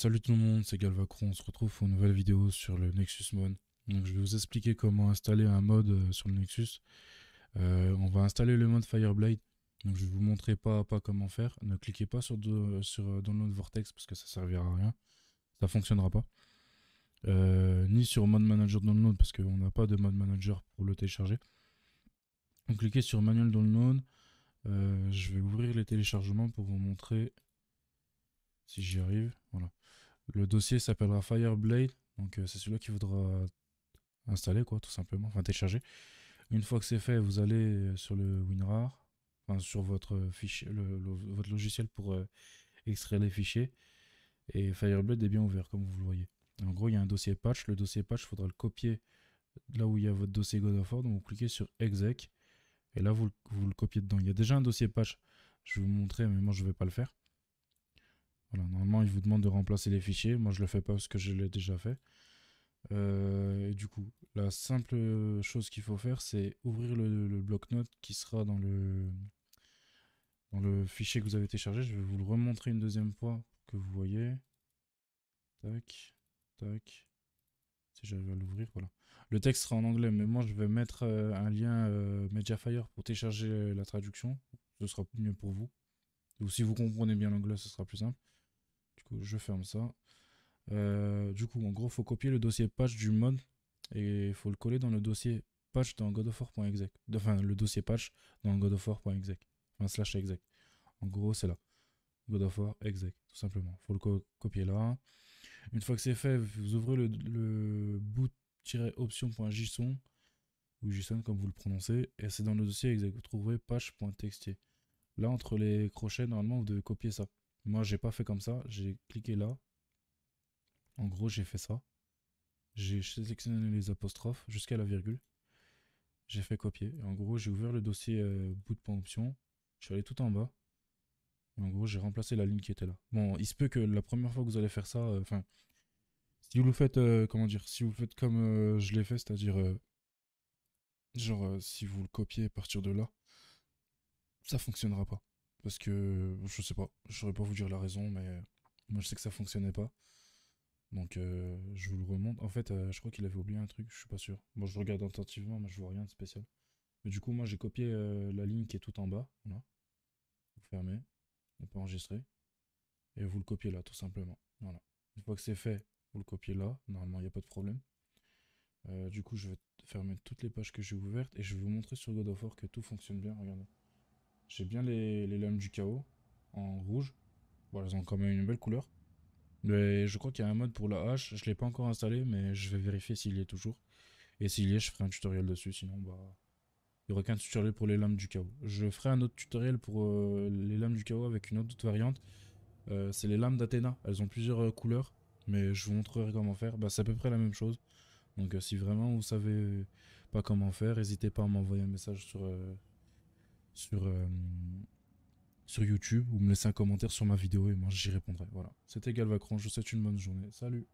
salut tout le monde, c'est Galvacron, on se retrouve pour une nouvelle vidéo sur le Nexus Mode. je vais vous expliquer comment installer un mode euh, sur le Nexus. Euh, on va installer le mode Fireblade, donc je vais vous montrer pas pas comment faire. Ne cliquez pas sur, euh, sur Download Vortex parce que ça servira à rien, ça fonctionnera pas. ni sur Mode Manager Download parce qu'on n'a pas de Mode Manager pour le télécharger. Donc cliquez sur Manuel Download, je vais ouvrir les téléchargements pour vous montrer si j'y arrive. Voilà. Le dossier s'appellera Fireblade, donc euh, c'est celui-là qu'il faudra euh, installer, quoi, tout simplement, enfin télécharger. Une fois que c'est fait, vous allez euh, sur le WinRAR, enfin sur votre, fichier, votre logiciel pour extraire les fichiers. Et Fireblade est bien ouvert, comme vous le voyez. En gros, il y a un dossier patch. Le dossier patch, il faudra le copier là où il y a votre dossier God of War. Donc, vous cliquez sur exec. Et là, vous, vous le copiez dedans. Il y a déjà un dossier patch. Je vais vous montrer, mais moi, je ne vais pas le faire normalement, il vous demande de remplacer les fichiers. Moi, je le fais pas parce que je l'ai déjà fait. Euh, et du coup, la simple chose qu'il faut faire, c'est ouvrir le, bloc-notes qui sera dans le, dans le fichier que vous avez téléchargé. Je vais vous le remontrer une deuxième fois que vous voyez. Tac, tac. Si j'arrive à l'ouvrir, voilà. Le texte sera en anglais, mais moi je vais mettre euh, un lien euh, Mediafire pour télécharger la traduction. Ce sera mieux pour vous. Ou si vous comprenez bien l'anglais, ce sera plus simple je ferme ça. Euh, du coup, en gros, faut copier le dossier patch du mode et faut le coller dans le dossier patch dans God of Enfin, le dossier patch dans God of Enfin, slash exec. En gros, c'est là. God tout simplement. faut le copier là. Une fois que c'est fait, vous ouvrez le, le boot-option.json ou JSON comme vous le prononcez, et c'est dans le dossier exec. Vous trouverez patch.txt. Là, entre les crochets, normalement, vous devez copier ça. Moi, j'ai pas fait comme ça. J'ai cliqué là. En gros, j'ai fait ça. J'ai sélectionné les apostrophes jusqu'à la virgule. J'ai fait copier. en gros, j'ai ouvert le dossier euh, bout de Je suis allé tout en bas. Et en gros, j'ai remplacé la ligne qui était là. Bon, il se peut que la première fois que vous allez faire ça, euh, enfin, si vous le faites, euh, comment dire, si vous faites comme je l'ai fait, c'est-à-dire, genre, si vous le copiez à partir de là, ça fonctionnera pas. Parce que je sais pas, je saurais pas vous dire la raison, mais moi je sais que ça fonctionnait pas. Donc euh, je vous le remonte. En fait, euh, je crois qu'il avait oublié un truc, je suis pas sûr. bon, je regarde attentivement, mais je vois rien de spécial. Mais du coup, moi j'ai copié euh, la ligne qui est tout en bas. Voilà. Vous fermez, on peut enregistrer. Et vous le copiez là, tout simplement. Voilà. Une fois que c'est fait, vous le copiez là. Normalement, il n'y a pas de problème. du coup, je vais fermer toutes les pages que j'ai ouvertes et je vais vous montrer sur God of que tout fonctionne bien. Regardez. J'ai bien les, lames du chaos en rouge. Bon, elles ont quand même une belle couleur. Mais je crois qu'il y a un mode pour la hache. Je ne l'ai pas encore installé, mais je vais vérifier s'il y est toujours. Et s'il y est, je ferai un tutoriel dessus. Sinon, bah, il n'y aura qu'un tutoriel pour les lames du chaos. Je ferai un autre tutoriel pour euh, les lames du chaos avec une autre, variante. Euh, c'est les lames d'Athéna. Elles ont plusieurs euh, couleurs, mais je vous montrerai comment faire. Bah, c'est à peu près la même chose. Donc si vraiment vous savez pas comment faire, n'hésitez pas à m'envoyer un message sur sur, euh, sur YouTube ou me laisser un commentaire sur ma vidéo et moi j'y répondrai. Voilà. C'était Galvacron, je vous souhaite une bonne journée. Salut.